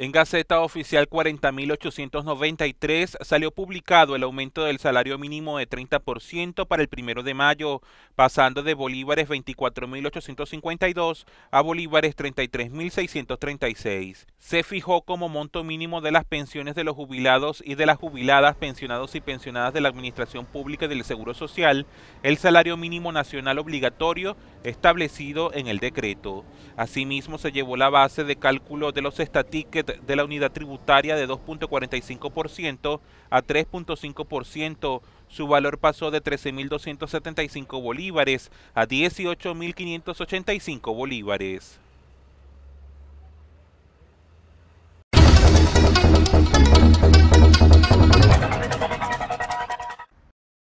En Gaceta Oficial 40.893 salió publicado el aumento del salario mínimo de 30% para el primero de mayo, pasando de bolívares 24.852 a bolívares 33.636. Se fijó como monto mínimo de las pensiones de los jubilados y de las jubiladas, pensionados y pensionadas de la Administración Pública y del Seguro Social el salario mínimo nacional obligatorio establecido en el decreto. Asimismo, se llevó la base de cálculo de los estatiques de la unidad tributaria de 2.45% a 3.5%. Su valor pasó de 13.275 bolívares a 18.585 bolívares.